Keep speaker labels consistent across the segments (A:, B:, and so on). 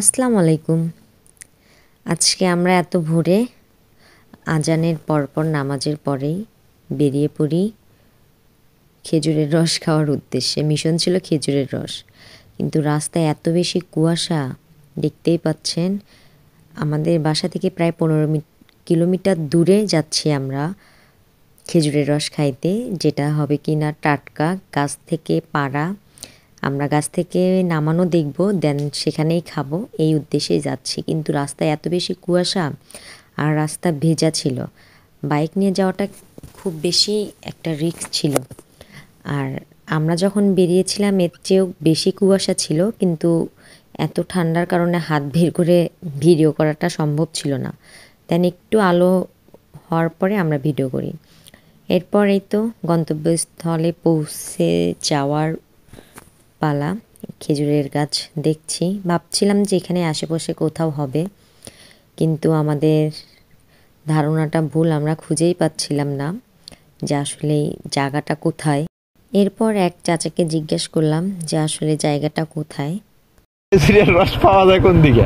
A: আসসালামু আলাইকুম আজকে আমরা এত ভোরে আজানের পরপর নামাজের পরেই বেরিয়ে পড়ি খেজুরের রস খাওয়ার উদ্দেশ্যে মিশন ছিল খেজুরের রস কিন্তু রাস্তায় এত বেশি কুয়াশা দেখতেই পাচ্ছেন আমাদের বাসা থেকে প্রায় পনেরো কিলোমিটার দূরে যাচ্ছি আমরা খেজুরের রস খাইতে যেটা হবে কিনা টাটকা গাছ থেকে পাড়া আমরা গাছ থেকে নামানো দেখব দেন সেখানেই খাবো এই উদ্দেশ্যেই যাচ্ছি কিন্তু রাস্তায় এত বেশি কুয়াশা আর রাস্তা ভেজা ছিল বাইক নিয়ে যাওয়াটা খুব বেশি একটা রিস্ক ছিল আর আমরা যখন বেরিয়েছিলাম এর চেয়েও বেশি কুয়াশা ছিল কিন্তু এত ঠান্ডার কারণে হাত ভিড় করে ভিডিও করাটা সম্ভব ছিল না দেন একটু আলো হওয়ার পরে আমরা ভিডিও করি এরপরেই তো গন্তব্যস্থলে পৌঁছে যাওয়ার পালা খেজুরের গাছ দেখছি ভাবছিলাম যে এখানে আশেপাশে কোথাও হবে কিন্তু আমাদের ধারণাটা ভুল আমরা খুঁজেই পাচ্ছিলাম না যে আসলে জায়গাটা কোথায় এরপর এক চাচাকে জিজ্ঞেস করলাম যে আসলে জায়গাটা কোথায় রস পাওয়া যায় কোন দিকে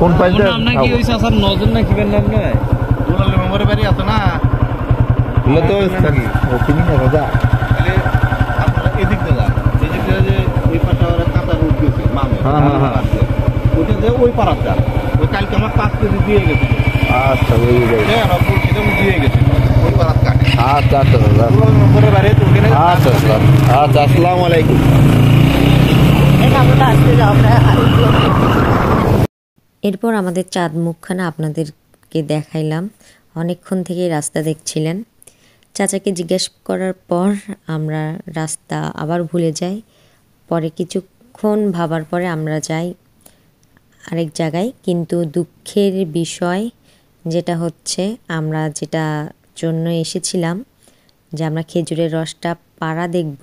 A: কোন পাইছে নাম কি হইছে স্যার নজর না কি নাম না দুলালে মেমোরি বাড়ি আছে না না তো তুমি না রাজা তাহলে এদিক দাদা এই যে যে এই পাটা ওরা কাঁচা রোড দিয়েছে মামে হ্যাঁ হ্যাঁ, হ্যাঁ। ওটা যে ওই পাড়ার যা ওই কালকে আমার পাঁচ কেজি দিয়ে গেছে আচ্ছা ওই হ্যাঁ রব্বুল কিদম দিয়ে গেছে ওই পাড়ার কাটে আচ্ছা আচ্ছা দাদা মেমোরি বাড়ি তো ওখানে আচ্ছা আচ্ছা আসসালামু আলাইকুম এটা আমরা আজকে যাওয়া এরপর আমাদের চাঁদ মুখখানা আপনাদেরকে দেখাইলাম অনেকক্ষণ থেকেই রাস্তা দেখছিলেন চাচাকে জিজ্ঞেস করার পর আমরা রাস্তা আবার ভুলে যাই পরে কিছুক্ষণ ভাবার পরে আমরা যাই আরেক জায়গায় কিন্তু দুঃখের বিষয় যেটা হচ্ছে আমরা যেটা জন্য এসেছিলাম যে আমরা খেজুরের রসটা পাড়া দেখব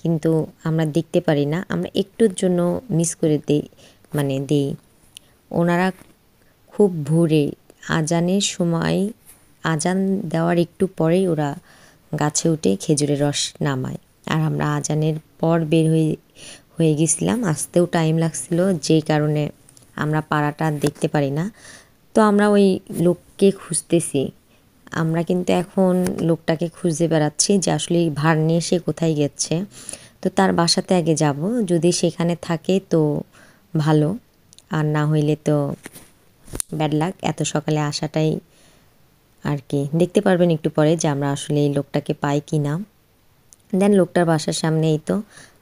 A: কিন্তু আমরা দেখতে পারি না আমরা একটুর জন্য মিস করে দিই মানে দিই ওনারা খুব ভোরে আজানের সময় আজান দেওয়ার একটু পরেই ওরা গাছে উঠে খেজুরের রস নামায় আর আমরা আজানের পর বের হয়ে হয়ে গেছিলাম আসতেও টাইম লাগছিল যেই কারণে আমরা পাড়াটা দেখতে পারি না তো আমরা ওই লোককে খুঁজতেছি আমরা কিন্তু এখন লোকটাকে খুঁজে বেড়াচ্ছি যে আসলে ভার নিয়ে সে কোথায় গেছে তো তার বাসাতে আগে যাব যদি সেখানে থাকে তো ভালো আর না হইলে তো ব্যাড লাক এত সকালে আসাটাই আর কি দেখতে পারবেন একটু পরে যে আমরা আসলে এই লোকটাকে পাই কি না দেন লোকটার বাসার সামনেই তো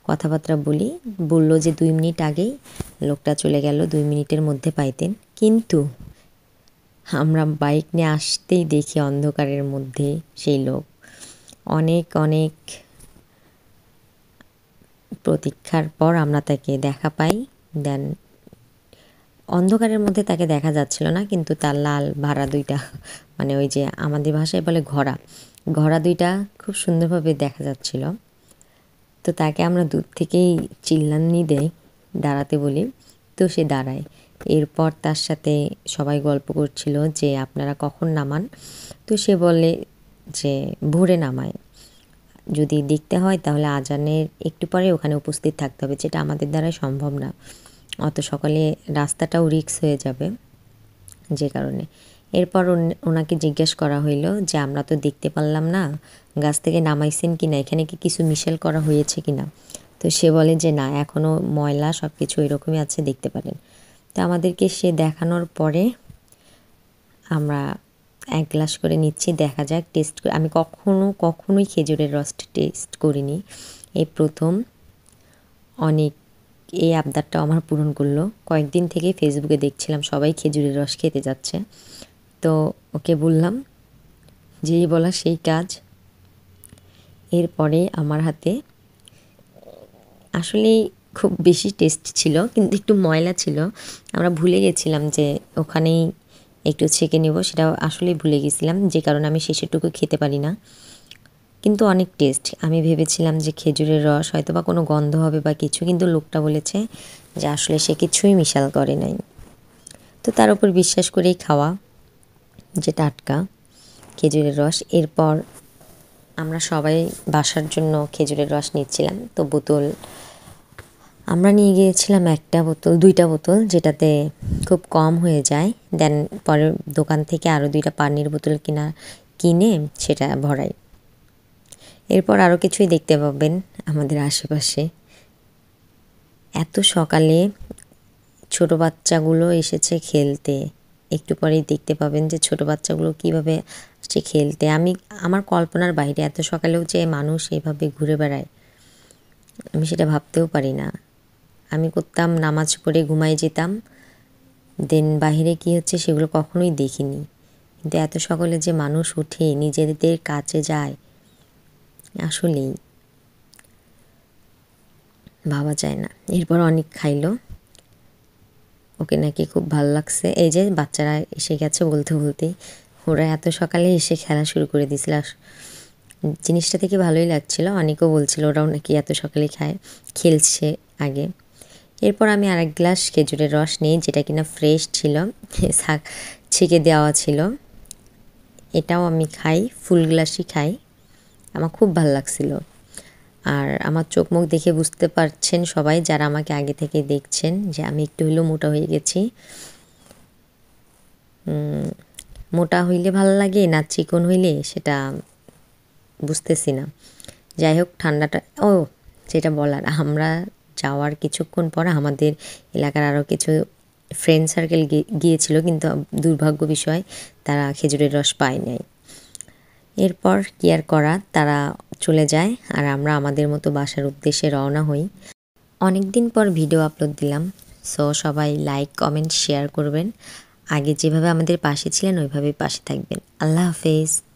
A: কথাবার্তা বলি বলল যে দুই মিনিট আগেই লোকটা চলে গেল দুই মিনিটের মধ্যে পাইতেন কিন্তু আমরা বাইক নিয়ে আসতেই দেখি অন্ধকারের মধ্যে সেই লোক অনেক অনেক প্রতীক্ষার পর আমরা তাকে দেখা পাই দেন অন্ধকারের মধ্যে তাকে দেখা যাচ্ছিল না কিন্তু তার লাল ভাড়া দুইটা মানে ওই যে আমাদের ভাষায় বলে ঘোড়া ঘোড়া দুইটা খুব সুন্দরভাবে দেখা যাচ্ছিল তো তাকে আমরা দূর থেকেই চিল্লানি দেই দাঁড়াতে বলি তো সে দাঁড়ায় এরপর তার সাথে সবাই গল্প করছিল যে আপনারা কখন নামান তো সে বলে যে ভোরে নামায় যদি দেখতে হয় তাহলে আজানের একটু পরে ওখানে উপস্থিত থাকতে হবে যেটা আমাদের দ্বারা সম্ভব না অত সকালে রাস্তাটাও রিক্স হয়ে যাবে যে কারণে এরপর ওনাকে জিজ্ঞেস করা হইল যে আমরা তো দেখতে পারলাম না গাছ থেকে নামাইছেন কি না এখানে কি কিছু মিশেল করা হয়েছে কি না তো সে বলে যে না এখনও ময়লা সব কিছু এরকমই আছে দেখতে পারেন তো আমাদেরকে সে দেখানোর পরে আমরা এক গ্লাস করে নিচ্ছি দেখা যাক টেস্ট করে আমি কখনো কখনোই খেজুরের রস টেস্ট করিনি এই প্রথম অনেক এই আবদারটাও আমার পূরণ করলো কয়েকদিন থেকে ফেসবুকে দেখছিলাম সবাই খেজুরের রস খেতে যাচ্ছে তো ওকে বললাম যেই বলা সেই কাজ এরপরে আমার হাতে আসলেই খুব বেশি টেস্ট ছিল কিন্তু একটু ময়লা ছিল আমরা ভুলে গেছিলাম যে ওখানেই একটু ছেঁকে নেব সেটা আসলেই ভুলে গেছিলাম যে কারণে আমি শেষেরটুকু খেতে পারি না কিন্তু অনেক টেস্ট আমি ভেবেছিলাম যে খেজুরের রস হয়তো বা কোনো গন্ধ হবে বা কিছু কিন্তু লোকটা বলেছে যে আসলে সে কিছুই মিশাল করে নাই তো তার উপর বিশ্বাস করেই খাওয়া যে টাটকা খেজুরের রস এরপর আমরা সবাই বাসার জন্য খেজুরের রস নিচ্ছিলাম তো বোতল আমরা নিয়ে গিয়েছিলাম একটা বোতল দুইটা বোতল যেটাতে খুব কম হয়ে যায় দেন পরের দোকান থেকে আরও দুইটা পানির বোতল কিনা কিনে সেটা ভরায় এরপর আরও কিছুই দেখতে পাবেন আমাদের আশেপাশে এত সকালে ছোট বাচ্চাগুলো এসেছে খেলতে একটু পরেই দেখতে পাবেন যে ছোট বাচ্চাগুলো কিভাবে আসছে খেলতে আমি আমার কল্পনার বাইরে এত সকালেও যে মানুষ এভাবে ঘুরে বেড়ায় আমি সেটা ভাবতেও পারি না আমি করতাম নামাজ পড়ে ঘুমাই যেতাম দেন বাহিরে কি হচ্ছে সেগুলো কখনোই দেখিনি কিন্তু এত সকালে যে মানুষ উঠে নিজেদের কাছে যায় আসলেই ভাবা যায় না এরপর অনেক খাইলো ওকে নাকি খুব ভালো লাগছে এই যে বাচ্চারা এসে গেছে বলতে বলতে ওরা এত সকালে এসে খেলা শুরু করে দিয়েছিল জিনিসটা থেকে ভালোই লাগছিল অনেকেও বলছিল ওরাও নাকি এত সকালে খায় খেলছে আগে এরপর আমি আরেক গ্লাস খেজুরের রস নিই যেটা কিনা ফ্রেশ ছিল শাক ছেঁকে দেওয়া ছিল এটাও আমি খাই ফুল গ্লাসই খাই আমার খুব ভাল লাগছিল আর আমার চোখ মুখ দেখে বুঝতে পারছেন সবাই যারা আমাকে আগে থেকে দেখছেন যে আমি একটু হলেও মোটা হয়ে গেছি মোটা হইলে ভালো লাগে না চিকন হইলে সেটা বুঝতেছি না যাই হোক ঠান্ডাটা ও যেটা বলার আমরা যাওয়ার কিছুক্ষণ পর আমাদের এলাকার আরও কিছু ফ্রেন্ড সার্কেল গিয়েছিল কিন্তু দুর্ভাগ্য বিষয় তারা খেজুরের রস পায় নাই এরপর কি আর করা তারা চলে যায় আর আমরা আমাদের মতো বাসার উদ্দেশ্যে রওনা হই অনেক দিন পর ভিডিও আপলোড দিলাম সো সবাই লাইক কমেন্ট শেয়ার করবেন আগে যেভাবে আমাদের পাশে ছিলেন ওইভাবেই পাশে থাকবেন আল্লাহ হাফেজ